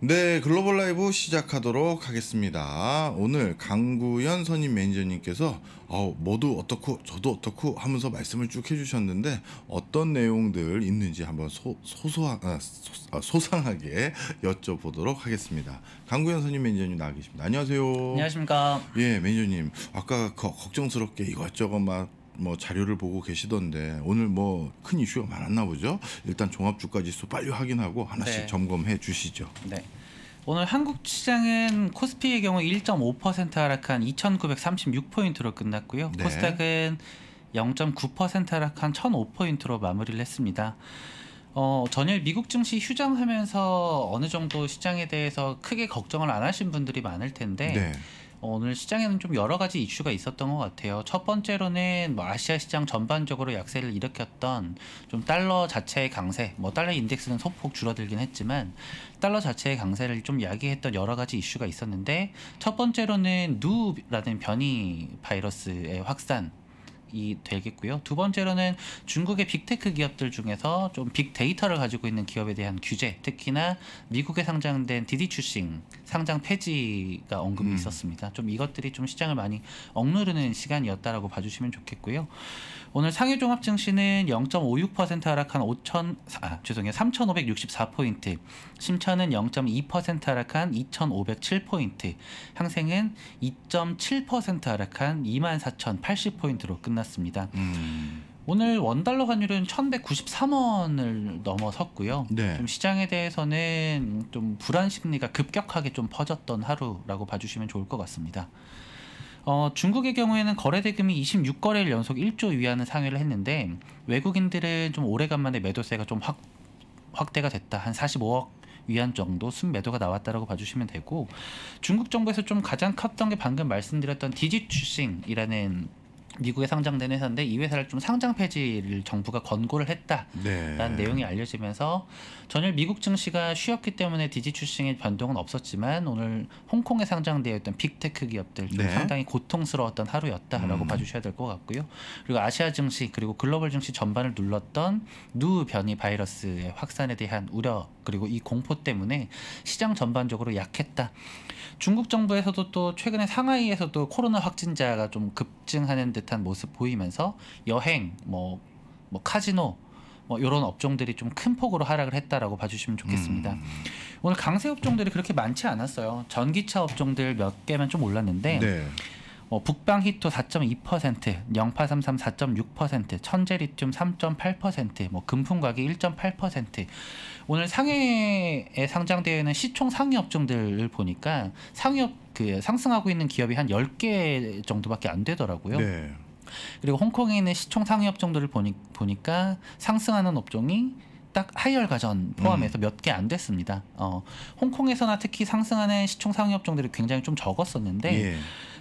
네, 글로벌 라이브 시작하도록 하겠습니다. 오늘 강구현 선임 매니저님께서 어, 모두 어떻고 저도 어떻고 하면서 말씀을 쭉 해주셨는데 어떤 내용들 있는지 한번 소, 소소하, 아, 소, 아, 소상하게 여쭤보도록 하겠습니다. 강구현 선임 매니저님 나와 계십니다. 안녕하세요. 안녕하십니까. 예, 매니저님. 아까 그 걱정스럽게 이것저것 막뭐 자료를 보고 계시던데 오늘 뭐 큰 이슈가 많았나 보죠. 일단 종합 주가 지수 빨리 확인하고 하나씩 네. 점검해 주시죠. 네. 오늘 한국 시장은 코스피의 경우 1.5% 하락한 2,936포인트로 끝났고요. 네. 코스닥은 0.9% 하락한 1,005포인트로 마무리를 했습니다. 어, 전일 미국 증시 휴장하면서 어느 정도 시장에 대해서 크게 걱정을 안 하신 분들이 많을 텐데 네. 어, 오늘 시장에는 좀 여러 가지 이슈가 있었던 것 같아요. 첫 번째로는 뭐 아시아 시장 전반적으로 약세를 일으켰던 좀 달러 자체의 강세, 뭐 달러 인덱스는 소폭 줄어들긴 했지만 달러 자체의 강세를 좀 야기했던 여러 가지 이슈가 있었는데 첫 번째로는 누라는 변이 바이러스의 확산 이 되겠고요. 두 번째로는 중국의 빅테크 기업들 중에서 좀 빅데이터를 가지고 있는 기업에 대한 규제, 특히나 미국에 상장된 디디추싱 상장 폐지가 언급이 음. 있었습니다. 좀 이것들이 좀 시장을 많이 억누르는 시간이었다라고 봐주시면 좋겠고요. 오늘 상해종 합증시는 0.56% 하락한 5천 아 죄송해요 3,564 포인트, 심천은 0.2% 하락한 2,507 포인트, 항생은 2.7% 하락한 24,080 포인트로 끝났습니다. 음. 오늘 원달러 환율은 1193원을 넘어섰고요. 네. 좀 시장에 대해서는 좀 불안 심리가 급격하게 좀 퍼졌던 하루라고 봐주시면 좋을 것 같습니다. 어, 중국의 경우에는 거래 대금이 26거래일 연속 1조 위하는 상회를 했는데 외국인들은 좀 오래간만에 매도세가 좀 확, 확대가 됐다. 한 45억 위안 정도 순매도가 나왔다라고 봐주시면 되고 중국 정부에서 좀 가장 컸던 게 방금 말씀드렸던 디지추싱이라는 미국에 상장된 회사인데 이 회사를 좀 상장 폐지를 정부가 권고를 했다라는 네. 내용이 알려지면서 전일 미국 증시가 쉬었기 때문에 디지 출싱의 변동은 없었지만 오늘 홍콩에 상장되어 있던 빅테크 기업들 좀 네. 상당히 고통스러웠던 하루였다라고 음. 봐주셔야 될 것 같고요. 그리고 아시아 증시 그리고 글로벌 증시 전반을 눌렀던 누 변이 바이러스의 확산에 대한 우려 그리고 이 공포 때문에 시장 전반적으로 약했다. 중국 정부에서도 또 최근에 상하이에서도 코로나 확진자가 좀 급증하는 듯한 모습 보이면서 여행, 뭐, 뭐 카지노, 뭐 이런 업종들이 좀 큰 폭으로 하락을 했다라고 봐주시면 좋겠습니다. 음. 오늘 강세 업종들이 그렇게 많지 않았어요. 전기차 업종들 몇 개만 좀 올랐는데 네. 어, 북방 히토 4.2%, 0833 4.6%, 천재 리튬 3.8%, 뭐 금품 가격 1.8%. 오늘 상해에 상장되는 시총 상위 업종들을 보니까 상위 업그 상승하고 있는 기업이 한 10개 정도밖에 안 되더라고요. 네. 그리고 홍콩에 있는 시총 상위 업종들을 보니, 보니까 상승하는 업종이 딱 하이얼 가전 포함해서 음. 몇개 안 됐습니다. 어, 홍콩에서나 특히 상승하는 시총 상위 업종들이 굉장히 좀 적었었는데 예.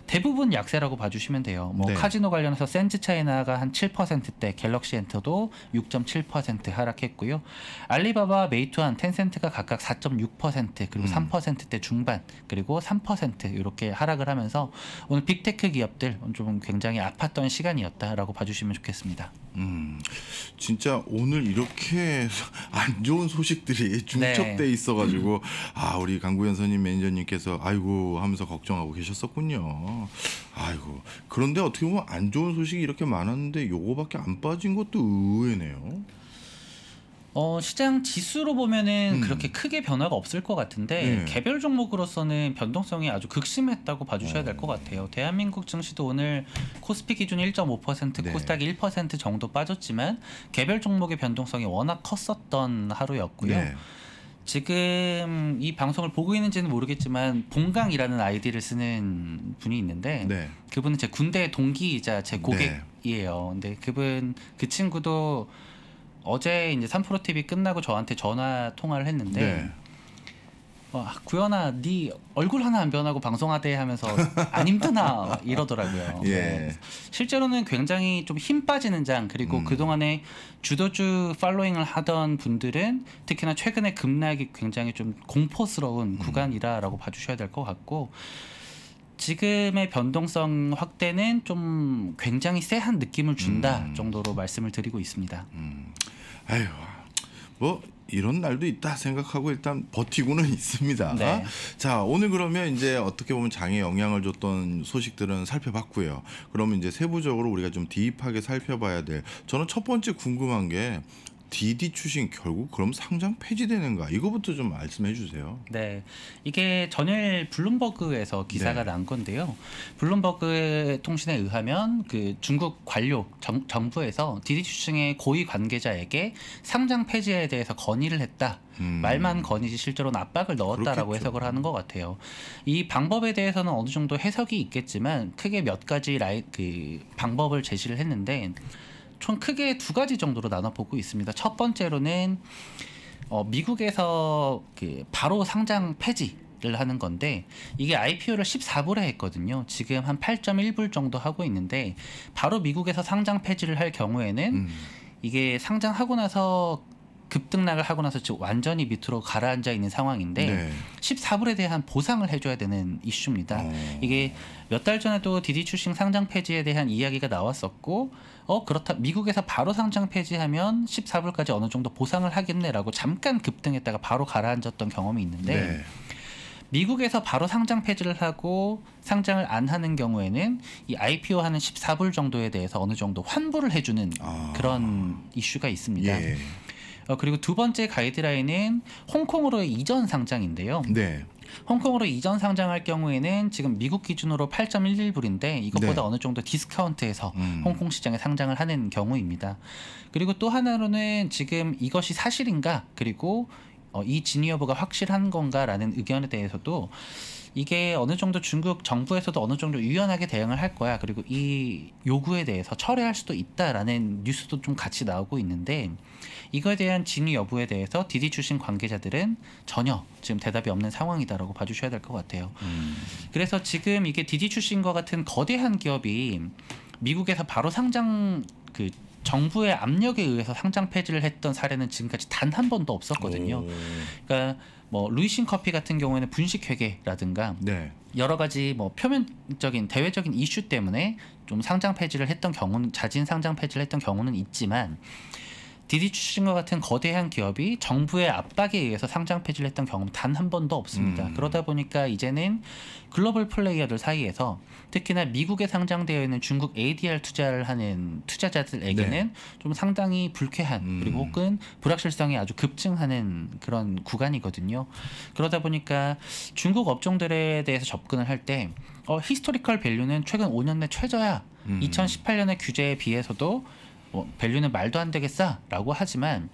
대부분 약세라고 봐주시면 돼요. 뭐 네. 카지노 관련해서 센즈 차이나가 한 7%대, 갤럭시 엔터도 6.7% 하락했고요. 알리바바, 메이투안, 텐센트가 각각 4.6% 그리고 음. 3%대 중반 그리고 3% 이렇게 하락을 하면서 오늘 빅테크 기업들 좀 굉장히 아팠던 시간이었다라고 봐주시면 좋겠습니다. 음, 진짜 오늘 이렇게 안 좋은 소식들이 중첩돼 네. 있어가지고 아 우리 강구현 선임 매니저님께서 아이고 하면서 걱정하고 계셨었군요. 아이고 그런데 어떻게 보면 안 좋은 소식이 이렇게 많았는데 요거밖에 안 빠진 것도 의외네요. 어, 시장 지수로 보면은 음. 그렇게 크게 변화가 없을 것 같은데 네. 개별 종목으로서는 변동성이 아주 극심했다고 봐주셔야 될것 어. 같아요. 대한민국 증시도 오늘 코스피 기준 1.5% 네. 코스닥이 1% 정도 빠졌지만 개별 종목의 변동성이 워낙 컸었던 하루였고요. 네. 지금 이 방송을 보고 있는지는 모르겠지만 봉강이라는 아이디를 쓰는 분이 있는데 네. 그분은 제 군대 동기이자 제 네. 고객이에요. 근데 그분 그 친구도 어제 이제 삼프로 TV 끝나고 저한테 전화 통화를 했는데 네. 어, 아, 구현아 네 얼굴 하나 안 변하고 방송하대 하면서 안 힘드나 이러더라고요. 예. 네. 실제로는 굉장히 좀 힘 빠지는 장 그리고 음. 그동안에 주도주 팔로잉을 하던 분들은 특히나 최근에 급락이 굉장히 좀 공포스러운 음. 구간이다라고 봐주셔야 될 것 같고 지금의 변동성 확대는 좀 굉장히 쎄한 느낌을 준다 음. 정도로 말씀을 드리고 있습니다. 음. 아유 뭐 이런 날도 있다 생각하고 일단 버티고는 있습니다. 네. 자, 오늘 그러면 이제 어떻게 보면 장에 영향을 줬던 소식들은 살펴봤고요. 그러면 이제 세부적으로 우리가 좀 디입하게 살펴봐야 될 저는 첫 번째 궁금한 게 DD 출신 결국 그럼 상장 폐지되는가? 이거부터 좀 말씀해 주세요. 네, 이게 전일 블룸버그에서 기사가 네. 난 건데요. 블룸버그 통신에 의하면 그 중국 관료 정, 정부에서 DD 출신의 고위 관계자에게 상장 폐지에 대해서 건의를 했다. 음. 말만 건의지 실제로는 압박을 넣었다라고 그렇겠죠. 해석을 하는 것 같아요. 이 방법에 대해서는 어느 정도 해석이 있겠지만 크게 몇 가지 라이, 그 방법을 제시를 했는데. 총 크게 두 가지 정도로 나눠 보고 있습니다. 첫 번째로는 어, 미국에서 그 바로 상장 폐지 를 하는 건데 이게 IPO를 14불에 했거든요. 지금 한 8.1불 정도 하고 있는데 바로 미국에서 상장 폐지를 할 경우에는 음. 이게 상장하고 나서 급등락을 하고 나서 즉 완전히 밑으로 가라앉아 있는 상황인데 네. 14불에 대한 보상을 해줘야 되는 이슈입니다. 오. 어. 이게 몇 달 전에도 디디 출신 상장 폐지에 대한 이야기가 나왔었고 어 그렇다 미국에서 바로 상장 폐지하면 14불까지 어느 정도 보상을 하겠네라고 잠깐 급등했다가 바로 가라앉았던 경험이 있는데 네. 미국에서 바로 상장 폐지를 하고 상장을 안 하는 경우에는 이 IPO 하는 14불 정도에 대해서 어느 정도 환불을 해주는 아. 그런 이슈가 있습니다. 예. 어, 그리고 두 번째 가이드라인은 홍콩으로의 이전 상장인데요. 네. 홍콩으로 이전 상장할 경우에는 지금 미국 기준으로 8.11불인데 이것보다 네. 어느 정도 디스카운트해서 음. 홍콩 시장에 상장을 하는 경우입니다. 그리고 또 하나로는 지금 이것이 사실인가 그리고 어, 이 진위 여부가 확실한 건가라는 의견에 대해서도 이게 어느 정도 중국 정부에서도 어느 정도 유연하게 대응을 할 거야. 그리고 이 요구에 대해서 철회할 수도 있다라는 뉴스도 좀 같이 나오고 있는데 이거에 대한 진위 여부에 대해서 디디 출신 관계자들은 전혀 지금 대답이 없는 상황이다라고 봐주셔야 될 것 같아요. 음. 그래서 지금 이게 디디 출신과 같은 거대한 기업이 미국에서 바로 상장 그 정부의 압력에 의해서 상장 폐지를 했던 사례는 지금까지 단 한 번도 없었거든요. 오. 그러니까 뭐 루이신 커피 같은 경우에는 분식 회계라든가 네. 여러 가지 뭐 표면적인 대외적인 이슈 때문에 좀 상장 폐지를 했던 경우는 자진 상장 폐지를 했던 경우는 있지만 디디출신과 같은 거대한 기업이 정부의 압박에 의해서 상장 폐지를 했던 경험 단 한 번도 없습니다. 음. 그러다 보니까 이제는 글로벌 플레이어들 사이에서 특히나 미국에 상장되어 있는 중국 ADR 투자를 하는 투자자들에게는 네. 좀 상당히 불쾌한 음. 그리고 혹은 불확실성이 아주 급증하는 그런 구간이거든요. 그러다 보니까 중국 업종들에 대해서 접근을 할 때 어, 히스토리컬 밸류는 최근 5년 내 최저야. 음. 2018년의 규제에 비해서도 어, 밸류는 말도 안 되겠어라고 하지만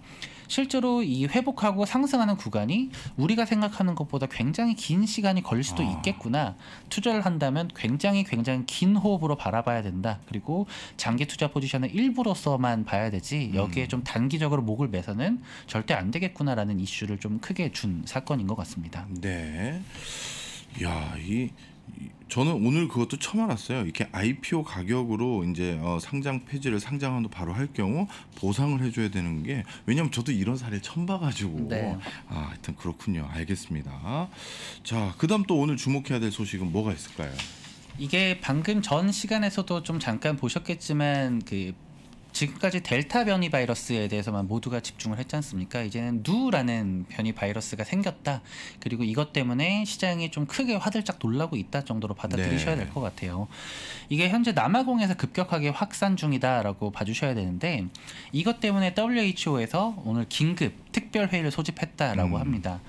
실제로 이 회복하고 상승하는 구간이 우리가 생각하는 것보다 굉장히 긴 시간이 걸릴 수도 아. 있겠구나. 투자를 한다면 굉장히 굉장히 긴 호흡으로 바라봐야 된다. 그리고 장기 투자 포지션의 일부로서만 봐야 되지 음. 여기에 좀 단기적으로 목을 매서는 절대 안 되겠구나라는 이슈를 좀 크게 준 사건인 것 같습니다. 네. 야, 이 저는 오늘 그것도 처음 알았어요. 이렇게 IPO 가격으로 이제 어, 상장 폐지를 상장한 후 바로 할 경우 보상을 해줘야 되는 게 왜냐면 하 저도 이런 사례 처음 봐가지고 네. 아 하여튼 그렇군요. 알겠습니다. 자 그다음 또 오늘 주목해야 될 소식은 뭐가 있을까요? 이게 방금 전 시간에서도 좀 잠깐 보셨겠지만 그 지금까지 델타 변이 바이러스에 대해서만 모두가 집중을 했지 않습니까? 이제는 누라는 변이 바이러스가 생겼다. 그리고 이것 때문에 시장이 좀 크게 화들짝 놀라고 있다 정도로 받아들이셔야 네. 될것 같아요. 이게 현재 남아공에서 급격하게 확산 중이다라고 봐주셔야 되는데 이것 때문에 WHO에서 오늘 긴급 특별 회의를 소집했다라고 음. 합니다.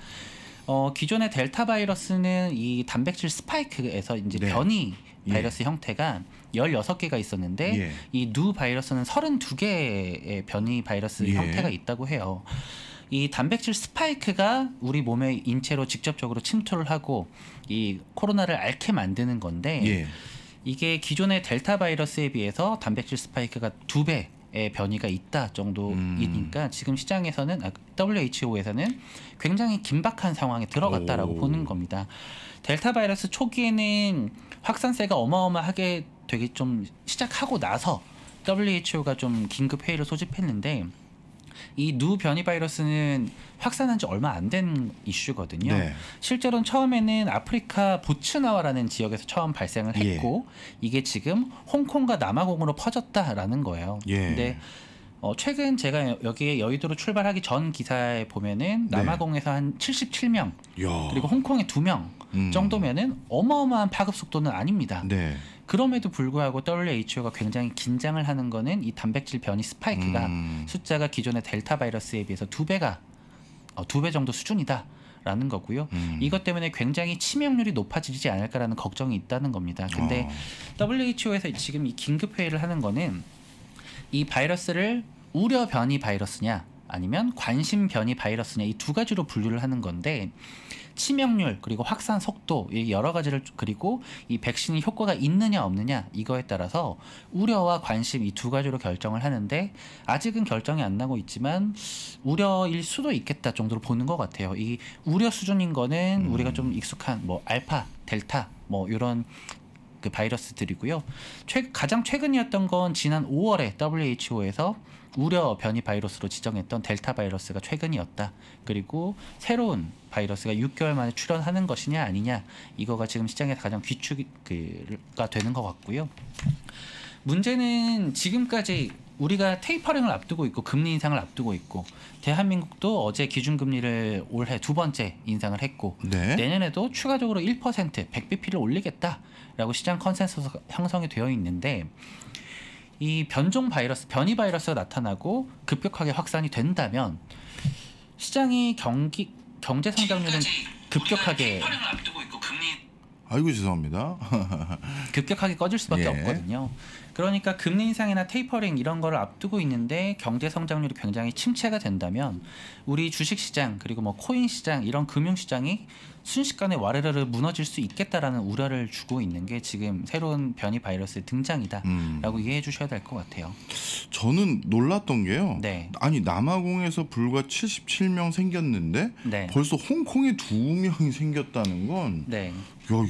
어, 기존의 델타 바이러스는 이 단백질 스파이크에서 이제 네. 변이 예. 바이러스 예. 형태가 16개가 있었는데 예. 이누 바이러스는 32개의 변이 바이러스 예. 형태가 있다고 해요. 이 단백질 스파이크가 우리 몸의 인체로 직접적으로 침투를 하고 이 코로나를 앓게 만드는 건데 예. 이게 기존의 델타 바이러스에 비해서 단백질 스파이크가 두배 의 변이가 있다 정도이니까 음. 지금 시장에서는 아, WHO에서는 굉장히 긴박한 상황에 들어갔다라고 오. 보는 겁니다. 델타 바이러스 초기에는 확산세가 어마어마하게 되게 좀 시작하고 나서 WHO가 좀 긴급 회의를 소집했는데 이누 변이 바이러스는 확산한 지 얼마 안 된 이슈거든요. 네. 실제로는 처음에는 아프리카 보츠나와라는 지역에서 처음 발생을 예. 했고 예. 이게 지금 홍콩과 남아공으로 퍼졌다라는 거예요. 예. 근데 어, 최근 제가 여기 에 여의도로 출발하기 전 기사에 보면은 네. 남아공에서 네. 한 77명 야. 그리고 홍콩에 2명 음. 정도면은 어마어마한 파급 속도는 아닙니다. 네. 그럼에도 불구하고 WHO가 굉장히 긴장을 하는 거는 이 단백질 변이 스파이크가 음. 숫자가 기존의 델타 바이러스에 비해서 두 배가 어, 두 배 정도 수준이다. 라는 거고요. 음. 이것 때문에 굉장히 치명률이 높아지지 않을까라는 걱정이 있다는 겁니다. 근데 어. WHO에서 지금 이 긴급 회의를 하는 거는 이 바이러스를 우려 변이 바이러스냐 아니면 관심 변이 바이러스냐 이 두 가지로 분류를 하는 건데 치명률 그리고 확산 속도 이 여러 가지를 그리고 이 백신이 효과가 있느냐 없느냐 이거에 따라서 우려와 관심 이 두 가지로 결정을 하는데 아직은 결정이 안 나고 있지만 우려일 수도 있겠다 정도로 보는 것 같아요. 이 우려 수준인 거는 음. 우리가 좀 익숙한 뭐 알파, 델타 뭐 이런 그 바이러스들이고요. 최, 가장 최근이었던 건 지난 5월에 WHO에서 우려 변이 바이러스로 지정했던 델타 바이러스가 최근이었다. 그리고 새로운 바이러스가 6개월 만에 출현하는 것이냐 아니냐 이거가 지금 시장에서 가장 귀추가 되는 것 같고요. 문제는 지금까지 우리가 테이퍼링을 앞두고 있고 금리 인상을 앞두고 있고 대한민국도 어제 기준금리를 올해 두 번째 인상을 했고 네. 내년에도 추가적으로 1% 100bp를 올리겠다라고 시장 컨센서스 형성이 되어 있는데 이 변종 바이러스, 변이 바이러스가 나타나고 급격하게 확산이 된다면 시장이 경기 경제 성장률은 급격하게 아이고 죄송합니다. 급격하게 꺼질 수밖에 예. 없거든요. 그러니까 금리 인상이나 테이퍼링 이런 거를 앞두고 있는데 경제 성장률이 굉장히 침체가 된다면 우리 주식 시장 그리고 뭐 코인 시장 이런 금융 시장이 순식간에 와르르 무너질 수 있겠다라는 우려를 주고 있는 게 지금 새로운 변이 바이러스의 등장이다라고 음. 이해해 주셔야 될 것 같아요. 저는 놀랐던 게요. 네. 아니 남아공에서 불과 77명 생겼는데 네. 벌써 홍콩에 두 명이 생겼다는 건 네. 야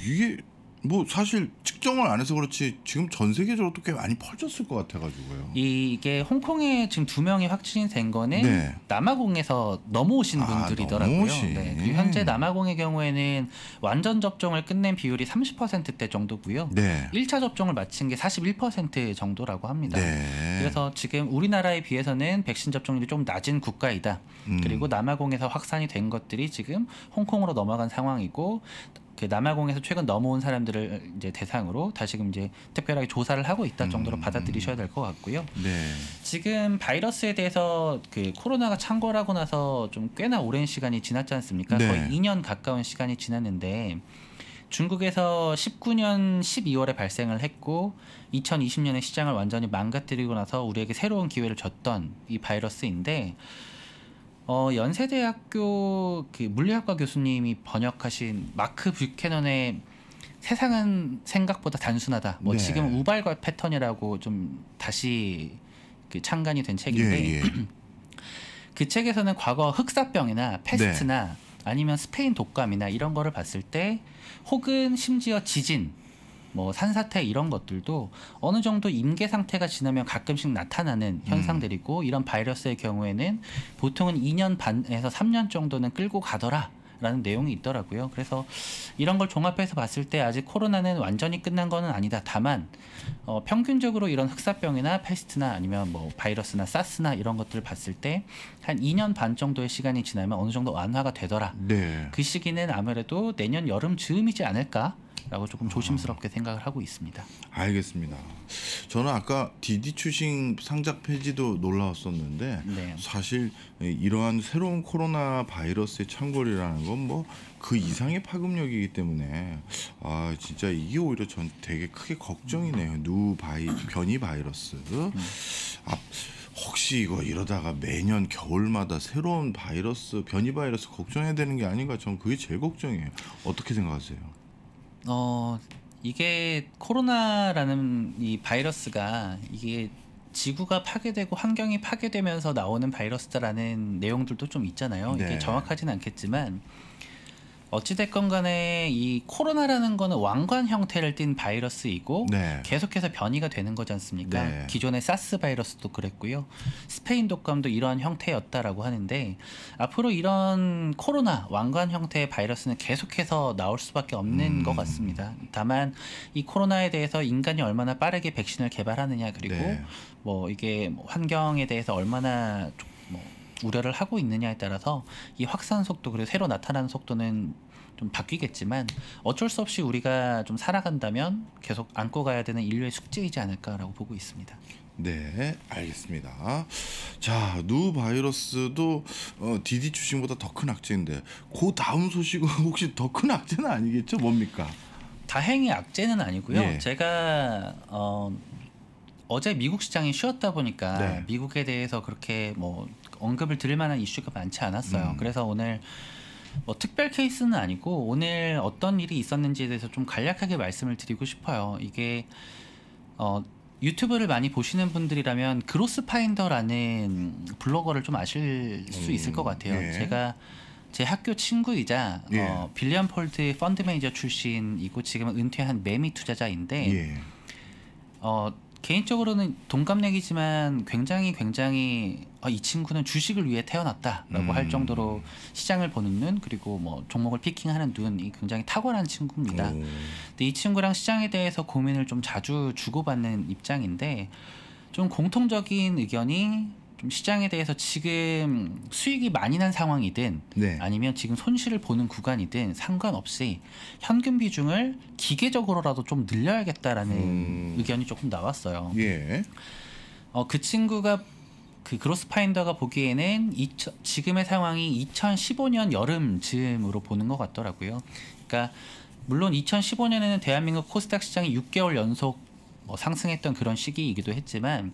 이게 뭐 사실 측정을 안 해서 그렇지 지금 전 세계적으로 또꽤 많이 퍼졌을 것 같아가지고요. 이게 홍콩에 지금 두 명이 확진된 거는 네. 남아공에서 넘어오신 아, 분들이더라고요. 넘어오신. 네. 그 현재 남아공의 경우에는 완전 접종을 끝낸 비율이 30%대 정도고요. 네. 1차 접종을 마친 게 41% 정도라고 합니다. 네. 그래서 지금 우리나라에 비해서는 백신 접종률이 좀 낮은 국가이다. 음. 그리고 남아공에서 확산이 된 것들이 지금 홍콩으로 넘어간 상황이고 그 남아공에서 최근 넘어온 사람들을 어, 이제 대상으로 다시금 이제 특별하게 조사를 하고 있다 정도로 음. 받아들이셔야 될 것 같고요. 네. 지금 바이러스에 대해서 그 코로나가 창궐하고 나서 좀 꽤나 오랜 시간이 지났지 않습니까? 네. 거의 2년 가까운 시간이 지났는데 중국에서 19년 12월에 발생을 했고 2020년에 시장을 완전히 망가뜨리고 나서 우리에게 새로운 기회를 줬던 이 바이러스인데 어, 연세대학교 그 물리학과 교수님이 번역하신 마크 뷰캐넌의 세상은 생각보다 단순하다. 뭐 네. 지금 우발과 패턴이라고 좀 다시 그 창간이 된 책인데 예, 예. 그 책에서는 과거 흑사병이나 패스트나 네. 아니면 스페인 독감이나 이런 거를 봤을 때 혹은 심지어 지진 뭐 산사태 이런 것들도 어느 정도 임계 상태가 지나면 가끔씩 나타나는 음. 현상들이고 음. 이런 바이러스의 경우에는 보통은 2년 반에서 3년 정도는 끌고 가더라. 라는 내용이 있더라고요. 그래서 이런 걸 종합해서 봤을 때 아직 코로나는 완전히 끝난 거는 아니다. 다만 어, 평균적으로 이런 흑사병이나 패스트나 아니면 뭐 바이러스나 사스나 이런 것들을 봤을 때 한 2년 반 정도의 시간이 지나면 어느 정도 완화가 되더라. 네. 그 시기는 아무래도 내년 여름 즈음이지 않을까? 라고 조금 조심스럽게 생각을 하고 있습니다. 알겠습니다. 저는 아까 디디 추싱 상작 폐지도 놀라웠었는데 네. 사실 이러한 새로운 코로나 바이러스의 창궐이라는 건 뭐 그 이상의 파급력이기 때문에 아 진짜 이게 오히려 전 되게 크게 걱정이네요. 음. 누 바이 변이 바이러스. 음. 아, 혹시 이거 이러다가 매년 겨울마다 새로운 바이러스 변이 바이러스 걱정해야 되는 게 아닌가 전 그게 제일 걱정이에요. 어떻게 생각하세요? 어 이게 코로나라는 이 바이러스가 이게 지구가 파괴되고 환경이 파괴되면서 나오는 바이러스다라는 내용들도 좀 있잖아요. 네. 이게 정확하진 않겠지만 어찌됐건 간에 이 코로나라는 거는 왕관 형태를 띤 바이러스이고 네. 계속해서 변이가 되는 거지 않습니까? 네. 기존의 사스 바이러스도 그랬고요. 스페인 독감도 이러한 형태였다라고 하는데 앞으로 이런 코로나 왕관 형태의 바이러스는 계속해서 나올 수밖에 없는 음. 것 같습니다. 다만 이 코로나에 대해서 인간이 얼마나 빠르게 백신을 개발하느냐 그리고 네. 뭐 이게 환경에 대해서 얼마나 뭐 우려를 하고 있느냐에 따라서 이 확산 속도 그리고 새로 나타나는 속도는 좀 바뀌겠지만 어쩔 수 없이 우리가 좀 살아간다면 계속 안고 가야 되는 인류의 숙제이지 않을까라고 보고 있습니다. 네, 알겠습니다. 자, 누 바이러스도 어, 디디 출신보다더 큰 악재인데 그 다음 소식은 혹시 더 큰 악재는 아니겠죠? 뭡니까? 다행히 악재는 아니고요. 예. 제가 어, 어제 미국 시장이 쉬었다 보니까 네. 미국에 대해서 그렇게 뭐 언급을 드릴 만한 이슈가 많지 않았어요. 음. 그래서 오늘 뭐 특별 케이스는 아니고 오늘 어떤 일이 있었는지에 대해서 좀 간략하게 말씀을 드리고 싶어요. 이게 어, 유튜브를 많이 보시는 분들이라면 그로스파인더라는 블로거를 좀 아실 수 있을 것 음, 같아요. 네. 제가 제 학교 친구이자 어, 예. 어, 빌리언 폴트의 펀드 매니저 출신이고 지금은 은퇴한 매미 투자자인데 예. 어, 개인적으로는 동갑내기지만 굉장히 굉장히 아, 이 친구는 주식을 위해 태어났다라고 음. 할 정도로 시장을 보는 눈 그리고 뭐 종목을 피킹하는 눈이 굉장히 탁월한 친구입니다. 음. 근데 이 친구랑 시장에 대해서 고민을 좀 자주 주고받는 입장인데 좀 공통적인 의견이 좀 시장에 대해서 지금 수익이 많이 난 상황이든 네. 아니면 지금 손실을 보는 구간이든 상관없이 현금 비중을 기계적으로라도 좀 늘려야겠다라는 음. 의견이 조금 나왔어요. 예. 어, 그 친구가 그 그로스파인더가 보기에는 2000, 지금의 상황이 2015년 여름 즈음으로 보는 것 같더라고요. 그러니까 물론 2015년에는 대한민국 코스닥 시장이 6개월 연속 뭐 상승했던 그런 시기이기도 했지만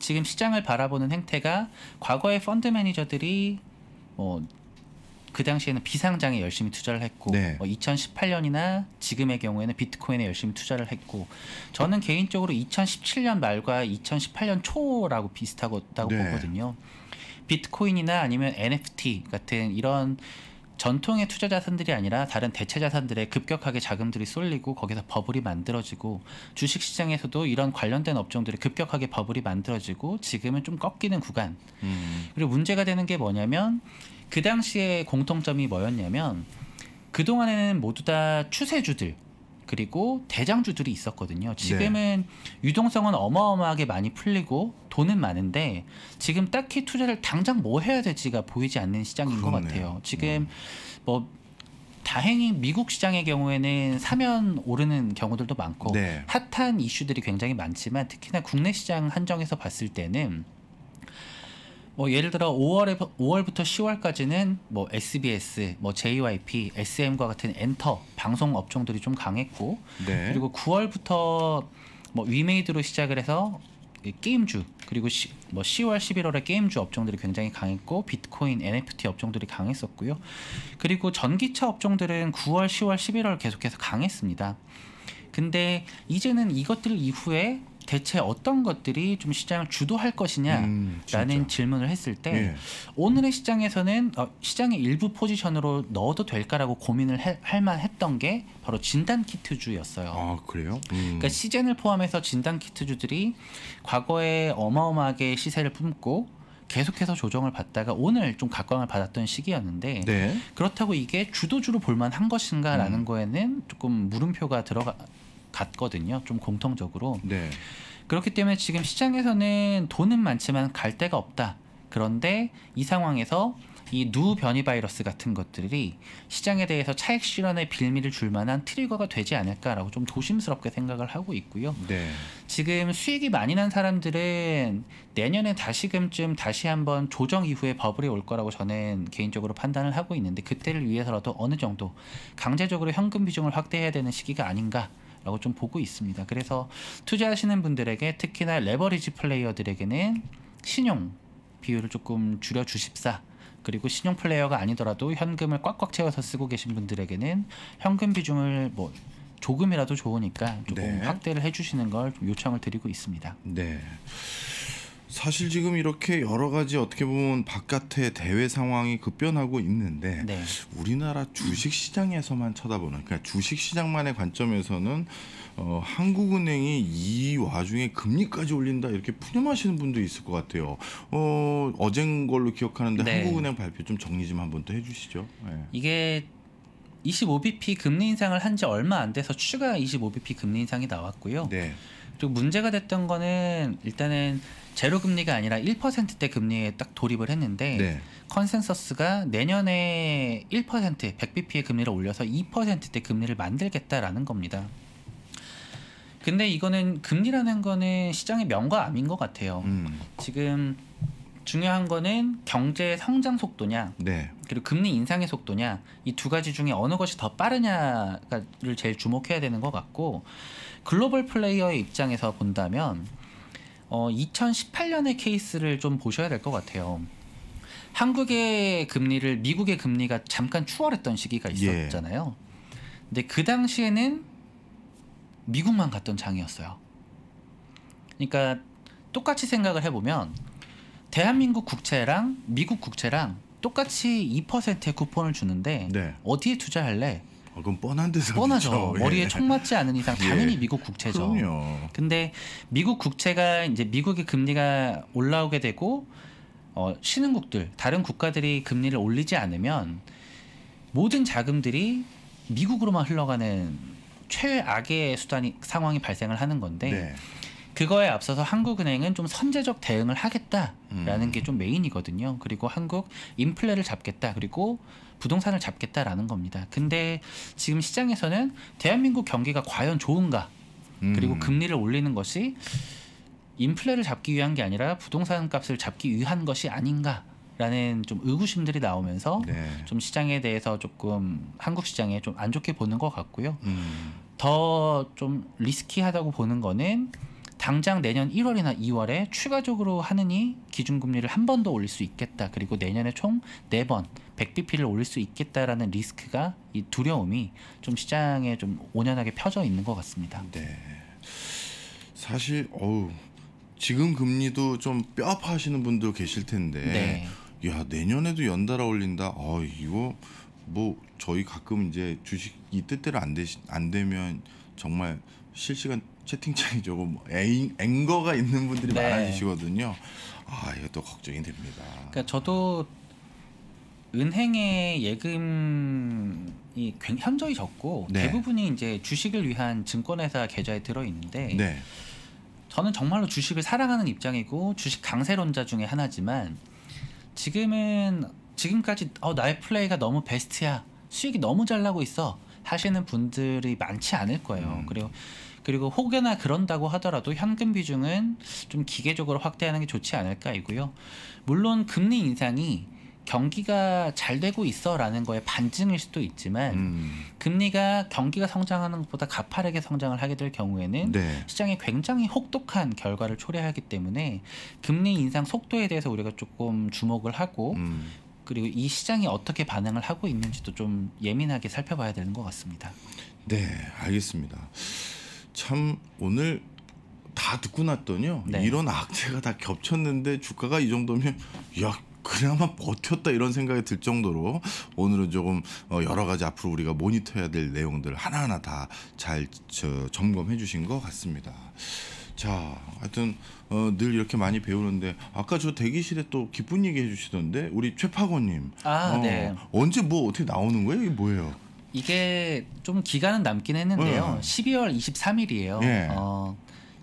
지금 시장을 바라보는 행태가 과거의 펀드 매니저들이 뭐그 당시에는 비상장에 열심히 투자를 했고 네. 뭐 2018년이나 지금의 경우에는 비트코인에 열심히 투자를 했고 저는 네. 개인적으로 2017년 말과 2018년 초라고 비슷하다고 네. 보거든요. 비트코인이나 아니면 NFT 같은 이런 전통의 투자 자산들이 아니라 다른 대체 자산들에 급격하게 자금들이 쏠리고 거기서 버블이 만들어지고 주식 시장에서도 이런 관련된 업종들이 급격하게 버블이 만들어지고 지금은 좀 꺾이는 구간. 음. 그리고 문제가 되는 게 뭐냐면 그 당시에 공통점이 뭐였냐면 그동안에는 모두 다 추세주들 그리고 대장주들이 있었거든요. 네. 지금은 네. 유동성은 어마어마하게 많이 풀리고 돈은 많은데 지금 딱히 투자를 당장 뭐 해야 될지가 보이지 않는 시장인 그렇네요. 것 같아요. 지금 음. 뭐 다행히 미국 시장의 경우에는 사면 오르는 경우들도 많고 네. 핫한 이슈들이 굉장히 많지만 특히나 국내 시장 한정에서 봤을 때는 뭐 예를 들어 5월에 5월부터 10월까지는 뭐 SBS, 뭐 JYP, SM과 같은 엔터 방송 업종들이 좀 강했고 네. 그리고 9월부터 뭐 위메이드로 시작을 해서 게임주 그리고 시, 뭐 10월 11월에 게임주 업종들이 굉장히 강했고 비트코인 NFT 업종들이 강했었고요. 그리고 전기차 업종들은 9월 10월 11월 계속해서 강했습니다. 근데 이제는 이것들 이후에 대체 어떤 것들이 좀 시장을 주도할 것이냐라는 음, 질문을 했을 때 예. 오늘의 시장에서는 어, 시장의 일부 포지션으로 넣어도 될까라고 고민을 할 만했던 게 바로 진단 키트주였어요. 아 그래요? 음. 그러니까 시즌을 포함해서 진단 키트주들이 과거에 어마어마하게 시세를 품고 계속해서 조정을 받다가 오늘 좀 각광을 받았던 시기였는데 네. 그렇다고 이게 주도주로 볼만한 것인가라는 음. 거에는 조금 물음표가 들어가 같거든요. 좀 공통적으로. 네. 그렇기 때문에 지금 시장에서는 돈은 많지만 갈 데가 없다. 그런데 이 상황에서 이 누 변이 바이러스 같은 것들이 시장에 대해서 차익 실현의 빌미를 줄 만한 트리거가 되지 않을까라고 좀 조심스럽게 생각을 하고 있고요. 네. 지금 수익이 많이 난 사람들은 내년에 다시금쯤 다시 한번 조정 이후에 버블이 올 거라고 저는 개인적으로 판단을 하고 있는데 그때를 위해서라도 어느 정도 강제적으로 현금 비중을 확대해야 되는 시기가 아닌가 라고 좀 보고 있습니다. 그래서 투자하시는 분들에게 특히나 레버리지 플레이어들에게는 신용 비율을 조금 줄여 주십사. 그리고 신용 플레이어가 아니더라도 현금을 꽉꽉 채워서 쓰고 계신 분들에게는 현금 비중을 뭐 조금이라도 좋으니까 조금 네. 확대를 해주시는 걸 요청을 드리고 있습니다. 네. 사실 지금 이렇게 여러 가지 어떻게 보면 바깥의 대외 상황이 급변하고 있는데 네. 우리나라 주식 시장에서만 쳐다보는 그러니까 주식 시장만의 관점에서는 어, 한국은행이 이 와중에 금리까지 올린다 이렇게 푸념하시는 분도 있을 것 같아요. 어, 어젠 걸로 기억하는데 네. 한국은행 발표 좀 정리 좀 한번 더 해주시죠. 네. 이게 25bp 금리 인상을 한 지 얼마 안 돼서 추가 25bp 금리 인상이 나왔고요. 그리고 네. 문제가 됐던 거는 일단은 제로 금리가 아니라 1%대 금리에 딱 돌입을 했는데 네. 컨센서스가 내년에 1% 100bp의 금리를 올려서 2%대 금리를 만들겠다라는 겁니다. 근데 이거는 금리라는 거는 시장의 명과 암인 것 같아요. 음. 지금 중요한 거는 경제 성장 속도냐 네. 그리고 금리 인상의 속도냐 이 두 가지 중에 어느 것이 더 빠르냐를 제일 주목해야 되는 것 같고 글로벌 플레이어의 입장에서 본다면 어, 2018년의 케이스를 좀 보셔야 될 것 같아요. 한국의 금리를 미국의 금리가 잠깐 추월했던 시기가 예. 있었잖아요. 예. 근데 그 당시에는 미국만 갔던 장이었어요. 그러니까 똑같이 생각을 해보면 대한민국 국채랑 미국 국채랑 똑같이 2%의 쿠폰을 주는데 네. 어디에 투자할래? 아, 그건 뻔한 대상 뻔하죠. 예. 머리에 예. 총 맞지 않은 이상 당연히 예. 미국 국채죠. 그럼요. 근데 미국 국채가 이제 미국의 금리가 올라오게 되고 어, 신흥국들 다른 국가들이 금리를 올리지 않으면 모든 자금들이 미국으로만 흘러가는 최악의 수단이 상황이 발생을 하는 건데 네. 그거에 앞서서 한국은행은 좀 선제적 대응을 하겠다라는 음. 게좀 메인이거든요. 그리고 한국 인플레를 잡겠다. 그리고 부동산을 잡겠다라는 겁니다. 근데 지금 시장에서는 대한민국 경기가 과연 좋은가? 그리고 음. 금리를 올리는 것이 인플레를 잡기 위한 게 아니라 부동산 값을 잡기 위한 것이 아닌가? 라는 좀 의구심들이 나오면서 네. 좀 시장에 대해서 조금 한국 시장에 좀 안 좋게 보는 것 같고요. 음. 더좀 리스키하다고 보는 거는 당장 내년 1월이나 2월에 추가적으로 하느니 기준금리를 한 번 더 올릴 수 있겠다. 그리고 내년에 총4번 100bp를 올릴 수 있겠다라는 리스크가 이 두려움이 좀 시장에 좀 온연하게 펴져 있는 것 같습니다. 네. 사실 어우 지금 금리도 좀뼈 아파하시는 분도 계실 텐데 네. 야 내년에도 연달아 올린다. 어 이거 뭐 저희 가끔 이제 주식 이 뜻대로 안되안 되면 정말 실시간 채팅창이 조금 뭐, 애 뭐, 앵거가 있는 분들이 네. 많아지시거든요. 아 이것도 걱정이 됩니다. 그러니까 저도 은행의 예금이 현저히 적고 네. 대부분이 이제 주식을 위한 증권회사 계좌에 들어 있는데 네. 저는 정말로 주식을 사랑하는 입장이고 주식 강세론자 중에 하나지만 지금은 지금까지 어, 나의 플레이가 너무 베스트야 수익이 너무 잘 나고 있어 하시는 분들이 많지 않을 거예요. 음. 그리고 그리고 혹여나 그런다고 하더라도 현금 비중은 좀 기계적으로 확대하는 게 좋지 않을까이고요. 물론 금리 인상이 경기가 잘 되고 있어라는 거에 반증일 수도 있지만 음. 금리가 경기가 성장하는 것보다 가파르게 성장을 하게 될 경우에는 네. 시장에 굉장히 혹독한 결과를 초래하기 때문에 금리 인상 속도에 대해서 우리가 조금 주목을 하고 음. 그리고 이 시장이 어떻게 반응을 하고 있는지도 좀 예민하게 살펴봐야 되는 것 같습니다. 네, 알겠습니다. 참 오늘 다 듣고 났더니요 네. 이런 악재가 다 겹쳤는데 주가가 이 정도면 야 그나마 버텼다 이런 생각이 들 정도로 오늘은 조금 어, 여러 가지 앞으로 우리가 모니터해야 될 내용들 하나하나 다 잘 점검해 주신 것 같습니다. 자, 하여튼 어, 늘 이렇게 많이 배우는데 아까 저 대기실에 또 기쁜 얘기 해주시던데 우리 최파고님 아, 어, 네. 언제 뭐 어떻게 나오는 거예요? 이게 뭐예요? 이게 좀 기간은 남긴 했는데요. 네. 12월 23일이에요. 네. 예. 어,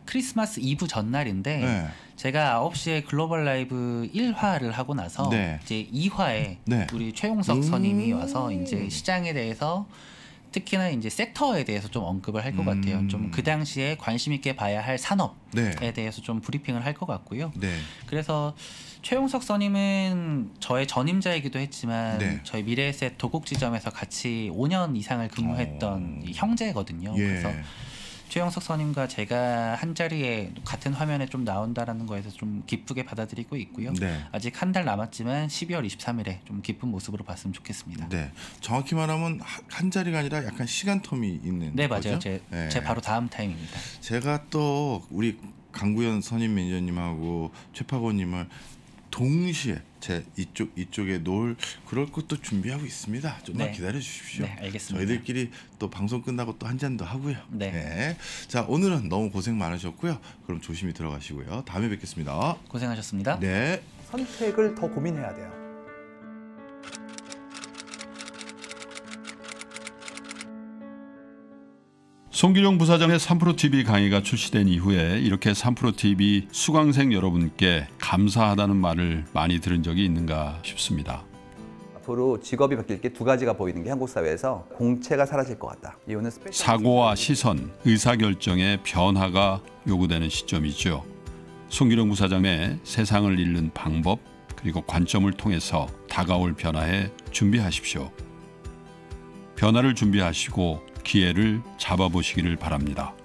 크리스마스 이브 전날인데 네. 제가 9시에 글로벌 라이브 1화를 하고 나서 네. 이제 2화에 우리 최용석 선임이 음. 와서 이제 시장에 대해서 특히나 이제 섹터에 대해서 좀 언급을 할 것 같아요. 음. 좀그 당시에 관심 있게 봐야 할 산업에 네. 대해서 좀 브리핑을 할 것 같고요. 그래서 최용석 선임은 저의 전임자이기도 했지만 네. 저희 미래에셋 도곡 지점에서 같이 5년 이상을 근무했던 어... 형제거든요. 예. 그래서 최용석 선임과 제가 한 자리에 같은 화면에 좀 나온다라는 거에서 좀 기쁘게 받아들이고 있고요. 네. 아직 한 달 남았지만 12월 23일에 좀 기쁜 모습으로 봤으면 좋겠습니다. 네, 정확히 말하면 한 자리가 아니라 약간 시간 텀이 있는. 네, 거죠? 맞아요. 제, 네. 제 바로 다음 타임입니다. 제가 또 우리 강구현 선임 매니저님하고 최파고님을 동시에 제 이쪽 이쪽에 놓을 그럴 것도 준비하고 있습니다. 좀만 네. 기다려 주십시오. 네, 알겠습니다. 저희들끼리 또 방송 끝나고 또 한 잔도 하고요. 네. 네. 자, 오늘은 너무 고생 많으셨고요. 그럼 조심히 들어가시고요. 다음에 뵙겠습니다. 고생하셨습니다. 네. 선택을 더 고민해야 돼요. 송길용 부사장의 3프로TV 강의가 출시된 이후에 이렇게 3프로TV 수강생 여러분께 감사하다는 말을 많이 들은 적이 있는가 싶습니다. 앞으로 직업이 바뀔 게 두 가지가 보이는 게 한국 사회에서 공채가 사라질 것 같다. 이유는 사고와 시선, 의사결정의 변화가 요구되는 시점이죠. 송기룡 부사장의 세상을 읽는 방법 그리고 관점을 통해서 다가올 변화에 준비하십시오. 변화를 준비하시고 기회를 잡아보시기를 바랍니다.